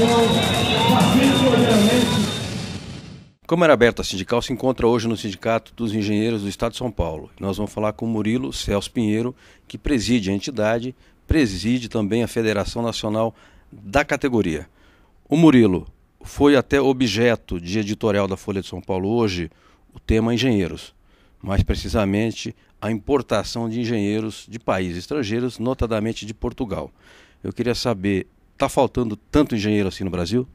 negociação assim pacificamente. Câmara Aberta Sindical se encontra hoje no Sindicato dos Engenheiros do Estado de São Paulo. Nós vamos falar com Murilo Celso Pinheiro, que preside a entidade, preside também a Federação Nacional da categoria. O Murilo foi até objeto de editorial da Folha de São Paulo hoje o tema engenheiros, mais precisamente a importação de engenheiros de países estrangeiros, notadamente de Portugal. Eu queria saber Está faltando tanto engenheiro assim no Brasil?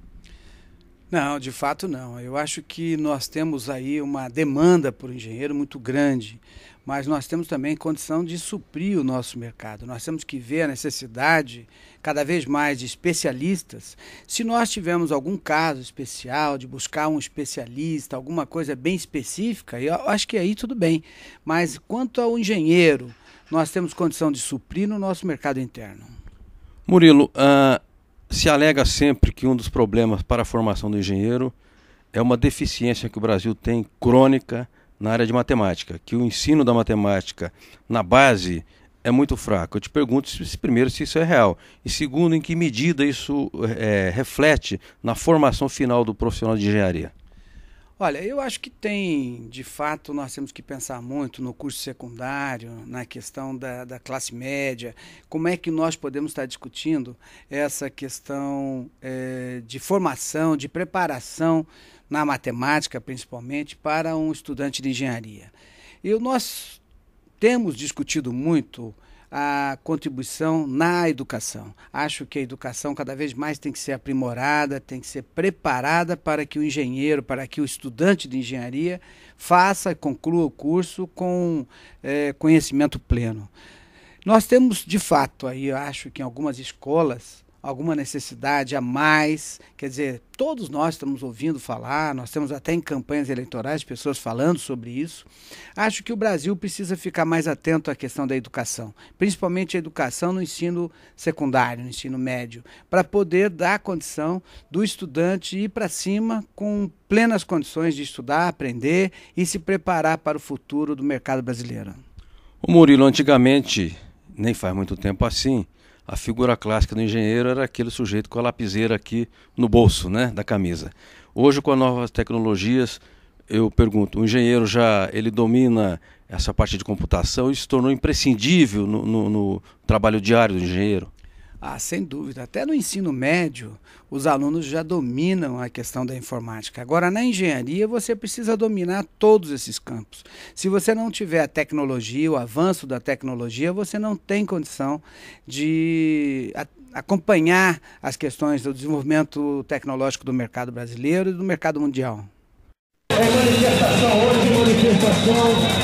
Não, de fato não. Eu acho que nós temos aí uma demanda por engenheiro muito grande, mas nós temos também condição de suprir o nosso mercado. Nós temos que ver a necessidade cada vez mais de especialistas. Se nós tivermos algum caso especial de buscar um especialista, alguma coisa bem específica, eu acho que aí tudo bem. Mas quanto ao engenheiro, nós temos condição de suprir no nosso mercado interno. Murilo, uh, se alega sempre que um dos problemas para a formação do engenheiro é uma deficiência que o Brasil tem crônica na área de matemática, que o ensino da matemática na base é muito fraco. Eu te pergunto, se, primeiro, se isso é real. E segundo, em que medida isso é, reflete na formação final do profissional de engenharia? Olha, eu acho que tem, de fato, nós temos que pensar muito no curso secundário, na questão da, da classe média, como é que nós podemos estar discutindo essa questão é, de formação, de preparação na matemática, principalmente, para um estudante de engenharia. E nós temos discutido muito a contribuição na educação. Acho que a educação cada vez mais tem que ser aprimorada, tem que ser preparada para que o engenheiro, para que o estudante de engenharia faça e conclua o curso com é, conhecimento pleno. Nós temos, de fato, aí acho que em algumas escolas alguma necessidade a mais. Quer dizer, todos nós estamos ouvindo falar, nós temos até em campanhas eleitorais pessoas falando sobre isso. Acho que o Brasil precisa ficar mais atento à questão da educação, principalmente a educação no ensino secundário, no ensino médio, para poder dar condição do estudante ir para cima com plenas condições de estudar, aprender e se preparar para o futuro do mercado brasileiro. O Murilo, antigamente, nem faz muito tempo assim, a figura clássica do engenheiro era aquele sujeito com a lapiseira aqui no bolso, né, da camisa. Hoje com as novas tecnologias, eu pergunto, o engenheiro já ele domina essa parte de computação e se tornou imprescindível no, no, no trabalho diário do engenheiro? Ah, sem dúvida. Até no ensino médio, os alunos já dominam a questão da informática. Agora, na engenharia, você precisa dominar todos esses campos. Se você não tiver a tecnologia, o avanço da tecnologia, você não tem condição de acompanhar as questões do desenvolvimento tecnológico do mercado brasileiro e do mercado mundial. É manifestação hoje, manifestação